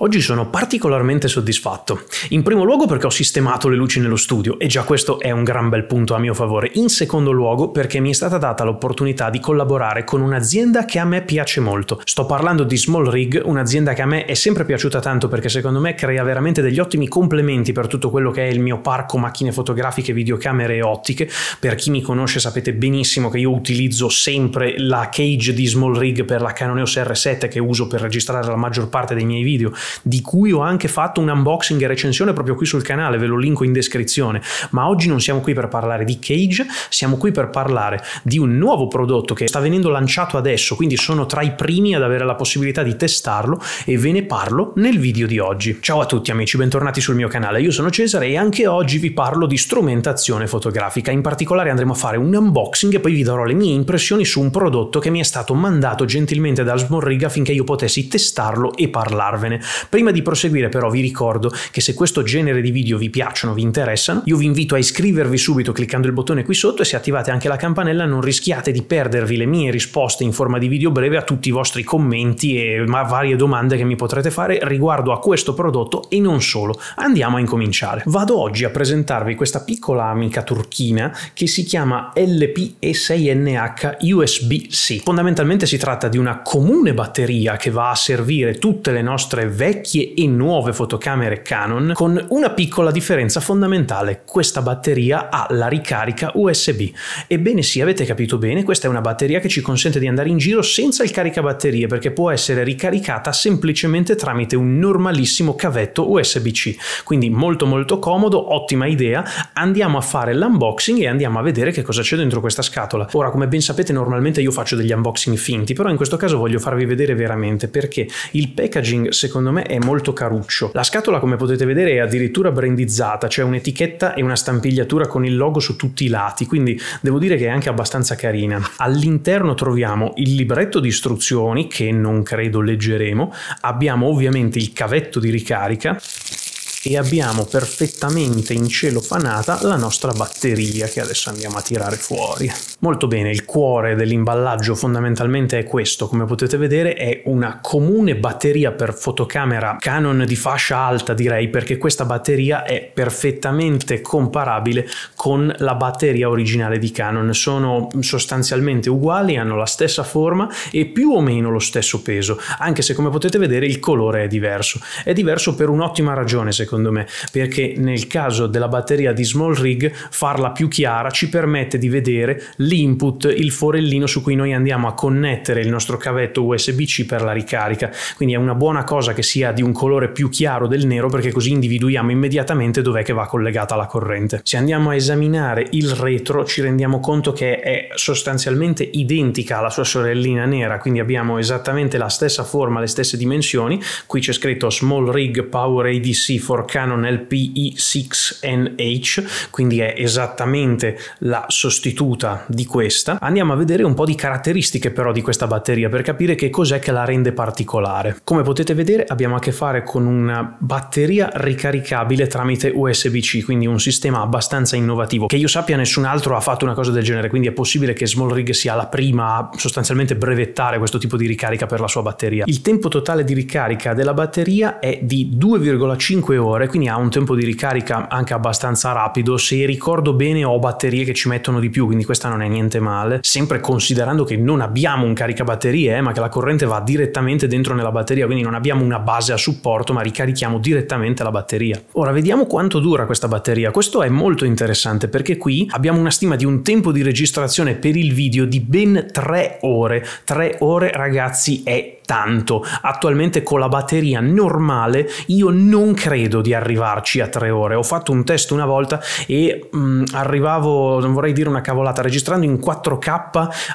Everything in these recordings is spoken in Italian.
Oggi sono particolarmente soddisfatto. In primo luogo perché ho sistemato le luci nello studio e già questo è un gran bel punto a mio favore. In secondo luogo perché mi è stata data l'opportunità di collaborare con un'azienda che a me piace molto. Sto parlando di Small Rig, un'azienda che a me è sempre piaciuta tanto perché secondo me crea veramente degli ottimi complementi per tutto quello che è il mio parco macchine fotografiche, videocamere e ottiche. Per chi mi conosce sapete benissimo che io utilizzo sempre la cage di Small Rig per la Canon EOS R7 che uso per registrare la maggior parte dei miei video di cui ho anche fatto un unboxing e recensione proprio qui sul canale, ve lo linko in descrizione. Ma oggi non siamo qui per parlare di Cage, siamo qui per parlare di un nuovo prodotto che sta venendo lanciato adesso, quindi sono tra i primi ad avere la possibilità di testarlo e ve ne parlo nel video di oggi. Ciao a tutti amici, bentornati sul mio canale, io sono Cesare e anche oggi vi parlo di strumentazione fotografica, in particolare andremo a fare un unboxing e poi vi darò le mie impressioni su un prodotto che mi è stato mandato gentilmente dal Smorriga finché io potessi testarlo e parlarvene. Prima di proseguire però vi ricordo che se questo genere di video vi piacciono, vi interessano, io vi invito a iscrivervi subito cliccando il bottone qui sotto e se attivate anche la campanella non rischiate di perdervi le mie risposte in forma di video breve a tutti i vostri commenti e varie domande che mi potrete fare riguardo a questo prodotto e non solo. Andiamo a incominciare. Vado oggi a presentarvi questa piccola amica turchina che si chiama LPE6NH USB-C. Fondamentalmente si tratta di una comune batteria che va a servire tutte le nostre vecchie e nuove fotocamere Canon con una piccola differenza fondamentale, questa batteria ha la ricarica USB. Ebbene sì, avete capito bene, questa è una batteria che ci consente di andare in giro senza il caricabatterie perché può essere ricaricata semplicemente tramite un normalissimo cavetto USB-C, quindi molto molto comodo, ottima idea, andiamo a fare l'unboxing e andiamo a vedere che cosa c'è dentro questa scatola. Ora come ben sapete normalmente io faccio degli unboxing finti, però in questo caso voglio farvi vedere veramente perché il packaging secondo me secondo me è molto caruccio. La scatola come potete vedere è addirittura brandizzata, c'è cioè un'etichetta e una stampigliatura con il logo su tutti i lati, quindi devo dire che è anche abbastanza carina. All'interno troviamo il libretto di istruzioni che non credo leggeremo, abbiamo ovviamente il cavetto di ricarica e abbiamo perfettamente in incelofanata la nostra batteria che adesso andiamo a tirare fuori. Molto bene, il cuore dell'imballaggio fondamentalmente è questo, come potete vedere è una comune batteria per fotocamera Canon di fascia alta direi perché questa batteria è perfettamente comparabile con la batteria originale di Canon, sono sostanzialmente uguali, hanno la stessa forma e più o meno lo stesso peso, anche se come potete vedere il colore è diverso. È diverso per un'ottima ragione secondo secondo me, perché nel caso della batteria di Small Rig farla più chiara ci permette di vedere l'input, il forellino su cui noi andiamo a connettere il nostro cavetto USB-C per la ricarica. Quindi è una buona cosa che sia di un colore più chiaro del nero perché così individuiamo immediatamente dov'è che va collegata la corrente. Se andiamo a esaminare il retro ci rendiamo conto che è sostanzialmente identica alla sua sorellina nera, quindi abbiamo esattamente la stessa forma, le stesse dimensioni. Qui c'è scritto Small Rig Power ADC for Power Canon LPI6NH, quindi è esattamente la sostituta di questa. Andiamo a vedere un po' di caratteristiche però di questa batteria per capire che cos'è che la rende particolare. Come potete vedere abbiamo a che fare con una batteria ricaricabile tramite USB-C, quindi un sistema abbastanza innovativo. Che io sappia nessun altro ha fatto una cosa del genere, quindi è possibile che Small Rig sia la prima a sostanzialmente brevettare questo tipo di ricarica per la sua batteria. Il tempo totale di ricarica della batteria è di 2,5 ore ore, quindi ha un tempo di ricarica anche abbastanza rapido. Se ricordo bene ho batterie che ci mettono di più, quindi questa non è niente male. Sempre considerando che non abbiamo un caricabatterie, eh, ma che la corrente va direttamente dentro nella batteria, quindi non abbiamo una base a supporto, ma ricarichiamo direttamente la batteria. Ora vediamo quanto dura questa batteria. Questo è molto interessante perché qui abbiamo una stima di un tempo di registrazione per il video di ben 3 ore. 3 ore ragazzi è tanto. Attualmente con la batteria normale io non credo di arrivarci a tre ore. Ho fatto un test una volta e mh, arrivavo, non vorrei dire una cavolata, registrando in 4K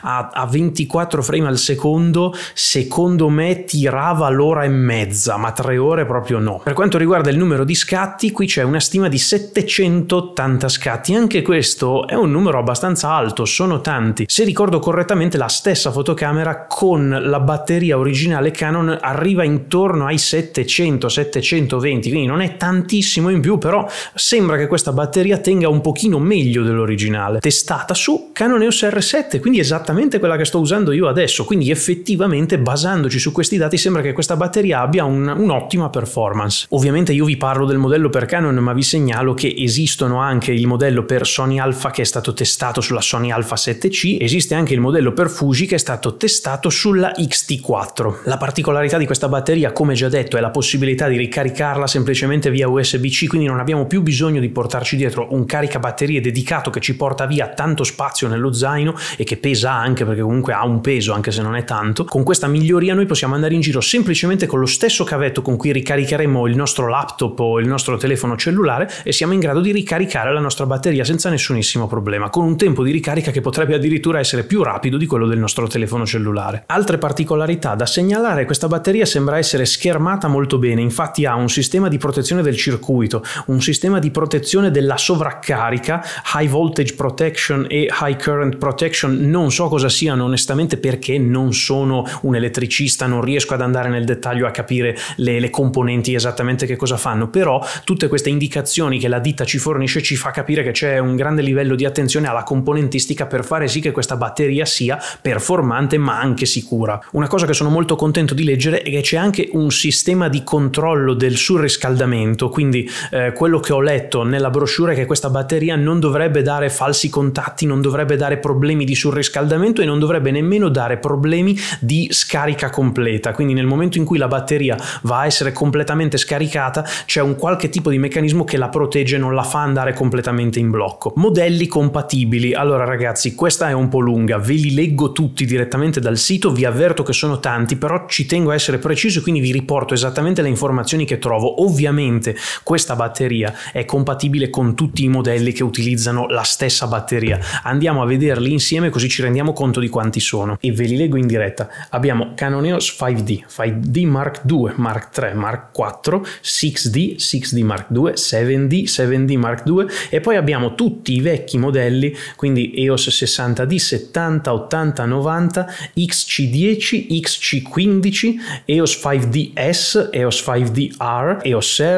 a, a 24 frame al secondo, secondo me tirava l'ora e mezza, ma tre ore proprio no. Per quanto riguarda il numero di scatti, qui c'è una stima di 780 scatti, anche questo è un numero abbastanza alto, sono tanti. Se ricordo correttamente la stessa fotocamera con la batteria originale Canon arriva intorno ai 700-720, quindi non è tantissimo in più, però sembra che questa batteria tenga un pochino meglio dell'originale, testata su Canon EOS R7, quindi esattamente quella che sto usando io adesso, quindi effettivamente basandoci su questi dati sembra che questa batteria abbia un, un'ottima performance. Ovviamente io vi parlo del modello per Canon, ma vi segnalo che esistono anche il modello per Sony Alpha che è stato testato sulla Sony Alpha 7C, esiste anche il modello per Fuji che è stato testato sulla XT4. La particolarità di questa batteria, come già detto, è la possibilità di ricaricarla semplicemente direttamente via USB-C, quindi non abbiamo più bisogno di portarci dietro un caricabatterie dedicato che ci porta via tanto spazio nello zaino e che pesa anche perché comunque ha un peso anche se non è tanto. Con questa miglioria noi possiamo andare in giro semplicemente con lo stesso cavetto con cui ricaricheremo il nostro laptop o il nostro telefono cellulare e siamo in grado di ricaricare la nostra batteria senza nessunissimo problema, con un tempo di ricarica che potrebbe addirittura essere più rapido di quello del nostro telefono cellulare. Altre particolarità da segnalare, questa batteria sembra essere schermata molto bene, infatti ha un sistema di protezione protezione del circuito, un sistema di protezione della sovraccarica, high voltage protection e high current protection, non so cosa siano onestamente perché non sono un elettricista, non riesco ad andare nel dettaglio a capire le, le componenti esattamente che cosa fanno, però tutte queste indicazioni che la ditta ci fornisce ci fa capire che c'è un grande livello di attenzione alla componentistica per fare sì che questa batteria sia performante ma anche sicura. Una cosa che sono molto contento di leggere è che c'è anche un sistema di controllo del surriscaldamento funzionamento, quindi eh, quello che ho letto nella brochure è che questa batteria non dovrebbe dare falsi contatti, non dovrebbe dare problemi di surriscaldamento e non dovrebbe nemmeno dare problemi di scarica completa, quindi nel momento in cui la batteria va a essere completamente scaricata c'è un qualche tipo di meccanismo che la protegge, non la fa andare completamente in blocco. Modelli compatibili, allora ragazzi questa è un po' lunga, ve li leggo tutti direttamente dal sito, vi avverto che sono tanti, però ci tengo a essere preciso quindi vi riporto esattamente le informazioni che trovo, ovviamente effettivamente questa batteria è compatibile con tutti i modelli che utilizzano la stessa batteria. Andiamo a vederli insieme così ci rendiamo conto di quanti sono e ve li leggo in diretta. Abbiamo Canoneos 5D, 5D Mark II, Mark III, Mark IV, 6D, 6D Mark II, 7D, 7D Mark II e poi abbiamo tutti i vecchi modelli, quindi EOS 60D, 70, 80, 90, XC10, XC15, EOS 5DS, EOS 5DR, EOS R, EOS-R, EOS-R5, EOS-R6,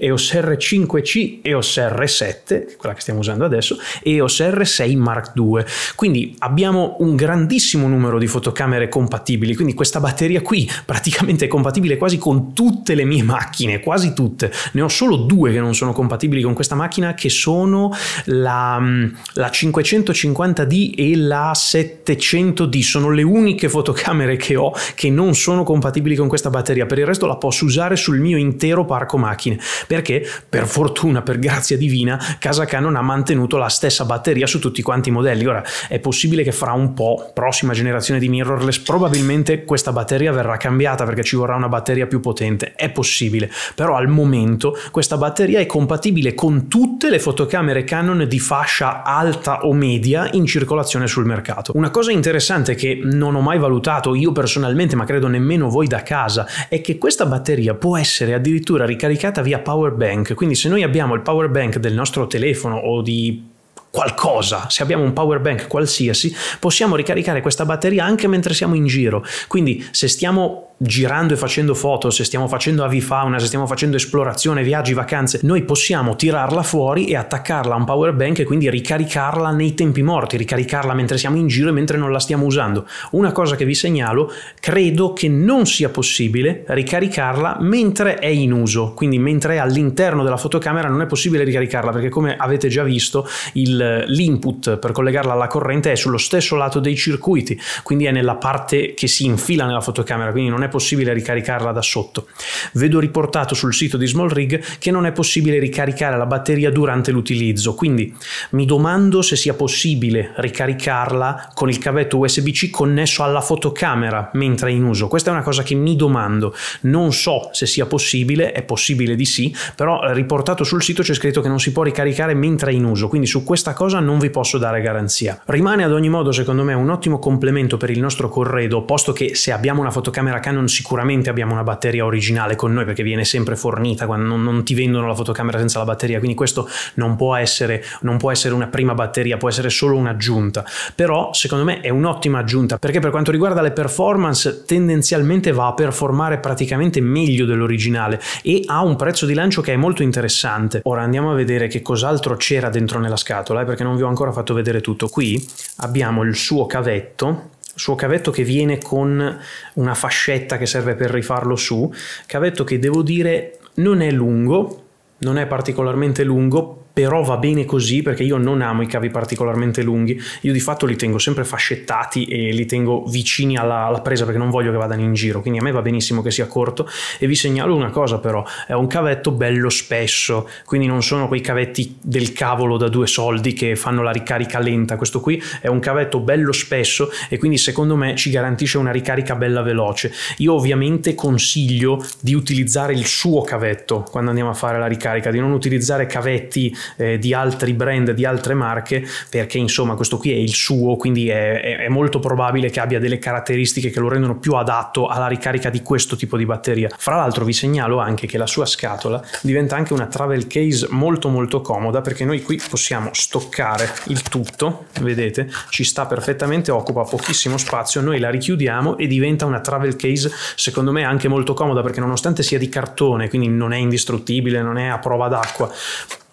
EOS-R5C, EOS-R7, quella che stiamo usando adesso, e EOS-R6 Mark II. Quindi abbiamo un grandissimo numero di fotocamere compatibili, quindi questa batteria qui praticamente è compatibile quasi con tutte le mie macchine, quasi tutte. Ne ho solo due che non sono compatibili con questa macchina, che sono la, mm, la 550D e la 700D. Sono le uniche fotocamere che ho che non sono compatibili con questa batteria. Per il resto la posso posso usare sul mio intero parco macchine, perché per fortuna, per grazia divina, Casa Canon ha mantenuto la stessa batteria su tutti quanti i modelli. Ora è possibile che fra un po', prossima generazione di mirrorless, probabilmente questa batteria verrà cambiata perché ci vorrà una batteria più potente, è possibile, però al momento questa batteria è compatibile con tutte le fotocamere Canon di fascia alta o media in circolazione sul mercato. Una cosa interessante che non ho mai valutato io personalmente, ma credo nemmeno voi da casa, è che questa batteria batteria può essere addirittura ricaricata via power bank, quindi se noi abbiamo il power bank del nostro telefono o di qualcosa, se abbiamo un power bank qualsiasi, possiamo ricaricare questa batteria anche mentre siamo in giro. Quindi se stiamo girando e facendo foto, se stiamo facendo avifauna, se stiamo facendo esplorazione, viaggi, vacanze, noi possiamo tirarla fuori e attaccarla a un power bank e quindi ricaricarla nei tempi morti, ricaricarla mentre siamo in giro e mentre non la stiamo usando. Una cosa che vi segnalo, credo che non sia possibile ricaricarla mentre è in uso, quindi mentre è all'interno della fotocamera non è possibile ricaricarla perché come avete già visto il l'input per collegarla alla corrente è sullo stesso lato dei circuiti, quindi è nella parte che si infila nella fotocamera, quindi non è possibile ricaricarla da sotto. Vedo riportato sul sito di Small Rig che non è possibile ricaricare la batteria durante l'utilizzo, quindi mi domando se sia possibile ricaricarla con il cavetto USB-C connesso alla fotocamera mentre è in uso. Questa è una cosa che mi domando, non so se sia possibile, è possibile di sì, però eh, riportato sul sito c'è scritto che non si può ricaricare mentre è in uso, quindi su questa cosa non vi posso dare garanzia. Rimane ad ogni modo secondo me un ottimo complemento per il nostro corredo, posto che se abbiamo una fotocamera Canon sicuramente abbiamo una batteria originale con noi perché viene sempre fornita, quando non, non ti vendono la fotocamera senza la batteria, quindi questo non può, essere, non può essere una prima batteria, può essere solo un'aggiunta. Però secondo me è un'ottima aggiunta perché per quanto riguarda le performance tendenzialmente va a performare praticamente meglio dell'originale e ha un prezzo di lancio che è molto interessante. Ora andiamo a vedere che cos'altro c'era dentro nella scatola particolare perché non vi ho ancora fatto vedere tutto. Qui abbiamo il suo cavetto suo cavetto che viene con una fascetta che serve per rifarlo su, cavetto che devo dire non è lungo, non è particolarmente lungo, però va bene così perché io non amo i cavi particolarmente lunghi, io di fatto li tengo sempre fascettati e li tengo vicini alla, alla, presa perché non voglio che vadano in giro, quindi a me va benissimo che sia corto e vi segnalo una cosa però, è un cavetto bello spesso, quindi non sono quei cavetti del cavolo da due soldi che fanno la ricarica lenta, questo qui è un cavetto bello spesso e quindi secondo me ci garantisce una ricarica bella veloce. Io ovviamente consiglio di utilizzare il suo cavetto quando andiamo a fare la ricarica, di non utilizzare cavetti eh, di altri brand, di altre marche, perché insomma questo qui è il suo, quindi è, è, è, molto probabile che abbia delle caratteristiche che lo rendono più adatto alla ricarica di questo tipo di batteria. Fra l'altro vi segnalo anche che la sua scatola diventa anche una travel case molto molto comoda perché noi qui possiamo stoccare il tutto, vedete, ci sta perfettamente, occupa pochissimo spazio, noi la richiudiamo e diventa una travel case secondo me anche molto comoda perché nonostante sia di cartone, quindi non è indistruttibile, non è a prova d'acqua,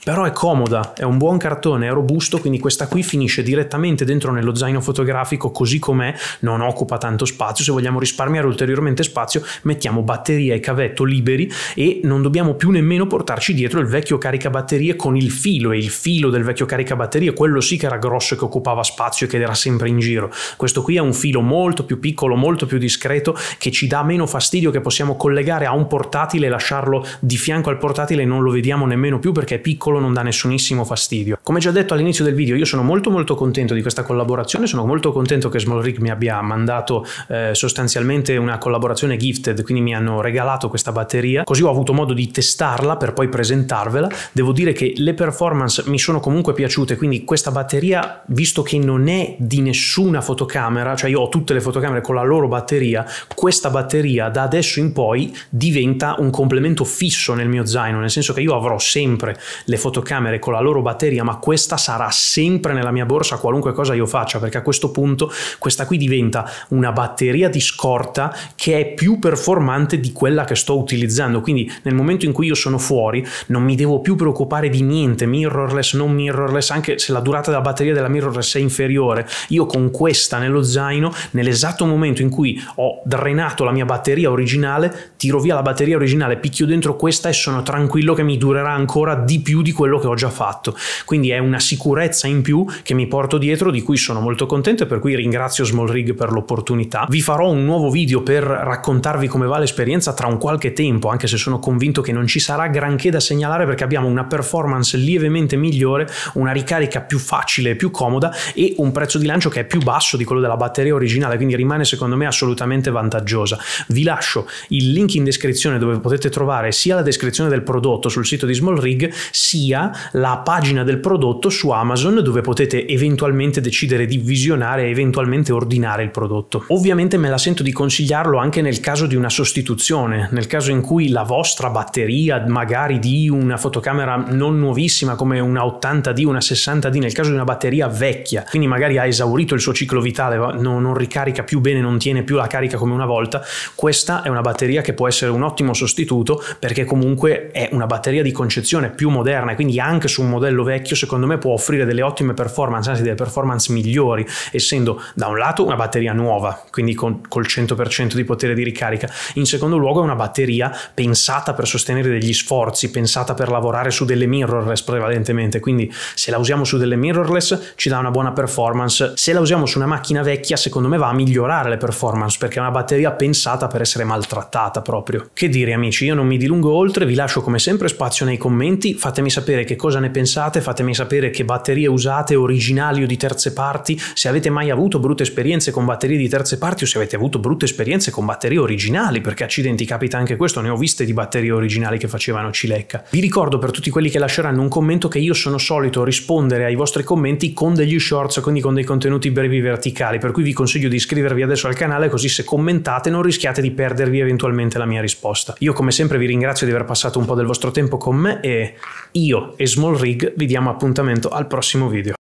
però è comoda, è un buon cartone, è robusto, quindi questa qui finisce direttamente dentro nello zaino fotografico così com'è, non occupa tanto spazio, se vogliamo risparmiare ulteriormente spazio mettiamo batteria e cavetto liberi e non dobbiamo più nemmeno portarci dietro il vecchio caricabatterie con il filo e il filo del vecchio caricabatterie, quello sì che era grosso e che occupava spazio e che era sempre in giro. Questo qui è un filo molto più piccolo, molto più discreto che ci dà meno fastidio che possiamo collegare a un portatile e lasciarlo di fianco al portatile e non lo vediamo nemmeno più perché è piccolo piccolo non dà nessunissimo fastidio. Come già detto all'inizio del video, io sono molto molto contento di questa collaborazione, sono molto contento che Small Rig mi abbia mandato eh, sostanzialmente una collaborazione gifted, quindi mi hanno regalato questa batteria, così ho avuto modo di testarla per poi presentarvela. Devo dire che le performance mi sono comunque piaciute, quindi questa batteria, visto che non è di nessuna fotocamera, cioè io ho tutte le fotocamere con la loro batteria, questa batteria da adesso in poi diventa un complemento fisso nel mio zaino, nel senso che io avrò sempre le fotocamere con la loro batteria, ma questa sarà sempre nella mia borsa qualunque cosa io faccia, perché a questo punto questa qui diventa una batteria di scorta che è più performante di quella che sto utilizzando. Quindi nel momento in cui io sono fuori non mi devo più preoccupare di niente, mirrorless, non mirrorless, anche se la durata della batteria della mirrorless è inferiore, io con questa nello zaino, nell'esatto momento in cui ho drenato la mia batteria originale, tiro via la batteria originale, picchio dentro questa e sono tranquillo che mi durerà ancora di più di di quello che ho già fatto. Quindi è una sicurezza in più che mi porto dietro, di cui sono molto contento e per cui ringrazio Small Rig per l'opportunità. Vi farò un nuovo video per raccontarvi come va l'esperienza tra un qualche tempo, anche se sono convinto che non ci sarà granché da segnalare perché abbiamo una performance lievemente migliore, una ricarica più facile e più comoda e un prezzo di lancio che è più basso di quello della batteria originale, quindi rimane secondo me assolutamente vantaggiosa. Vi lascio il link in descrizione dove potete trovare sia la descrizione del prodotto sul sito di Small Rig, sia sia la pagina del prodotto su Amazon dove potete eventualmente decidere di visionare e eventualmente ordinare il prodotto. Ovviamente me la sento di consigliarlo anche nel caso di una sostituzione, nel caso in cui la vostra batteria magari di una fotocamera non nuovissima come una 80D, una 60D, nel caso di una batteria vecchia, quindi magari ha esaurito il suo ciclo vitale, non, non ricarica più bene, non tiene più la carica come una volta, questa è una batteria che può essere un ottimo sostituto perché comunque è una batteria di concezione più moderna italiana, quindi anche su un modello vecchio, secondo me può offrire delle ottime performance, anzi delle performance migliori, essendo da un lato una batteria nuova, quindi con, col 100% di potere di ricarica, in secondo luogo è una batteria pensata per sostenere degli sforzi, pensata per lavorare su delle mirrorless prevalentemente, quindi se la usiamo su delle mirrorless ci dà una buona performance, se la usiamo su una macchina vecchia secondo me va a migliorare le performance perché è una batteria pensata per essere maltrattata proprio. Che dire amici, io non mi dilungo oltre, vi lascio come sempre spazio nei commenti, fatemi sapere sapere che cosa ne pensate, fatemi sapere che batterie usate, originali o di terze parti, se avete mai avuto brutte esperienze con batterie di terze parti o se avete avuto brutte esperienze con batterie originali, perché accidenti capita anche questo, ne ho viste di batterie originali che facevano cilecca. Vi ricordo per tutti quelli che lasceranno un commento che io sono solito rispondere ai vostri commenti con degli shorts, quindi con dei contenuti brevi verticali, per cui vi consiglio di iscrivervi adesso al canale così se commentate non rischiate di perdervi eventualmente la mia risposta. Io come sempre vi ringrazio di aver passato un po' del vostro tempo con me e io io e Small Rig vi diamo appuntamento al prossimo video.